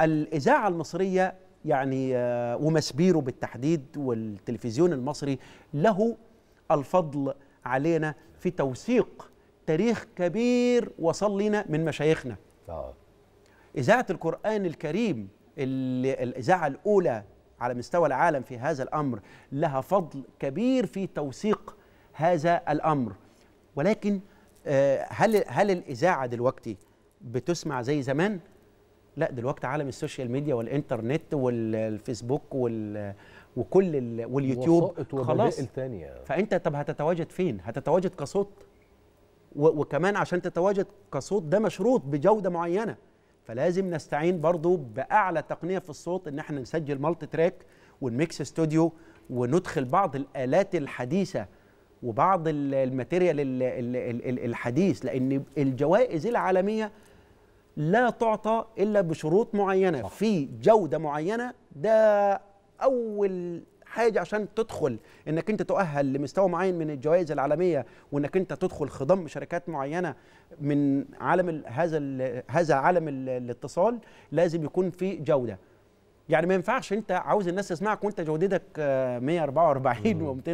الاذاعه المصريه يعني آه، ومسبيرو بالتحديد والتلفزيون المصري له الفضل علينا في توثيق تاريخ كبير وصل لنا من مشايخنا آه. إذاعة القرآن الكريم الإذاعة الأولى على مستوى العالم في هذا الأمر لها فضل كبير في توثيق هذا الأمر ولكن آه، هل هل الإذاعة دلوقتي بتسمع زي زمان؟ لا دلوقتي عالم السوشيال ميديا والانترنت والفيسبوك وال وكل ال... واليوتيوب خلاص التانية. فانت طب هتتواجد فين هتتواجد كصوت و... وكمان عشان تتواجد كصوت ده مشروط بجوده معينه فلازم نستعين برضو باعلى تقنيه في الصوت ان احنا نسجل مالتي تراك والميكس ستوديو وندخل بعض الالات الحديثه وبعض الماتيريال الحديث لان الجوائز العالميه لا تعطى إلا بشروط معينة صح. في جودة معينة ده أول حاجة عشان تدخل انك انت تؤهل لمستوى معين من الجوائز العالمية وانك انت تدخل خضم شركات معينة من عالم هذا هذا عالم الاتصال لازم يكون في جودة يعني ما ينفعش انت عاوز الناس تسمعك وانت جودتك 144 و200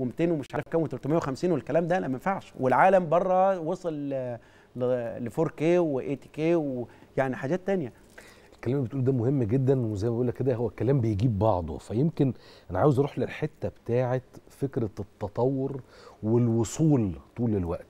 و200 ومش عارف كام و350 والكلام ده لا ما ينفعش والعالم بره وصل آه، ل 4K و 8K ويعني حاجات تانية الكلام اللي بتقول ده مهم جدا وزي ما بقول لك كده هو الكلام بيجيب بعضه فيمكن انا عاوز اروح للحته بتاعه فكره التطور والوصول طول الوقت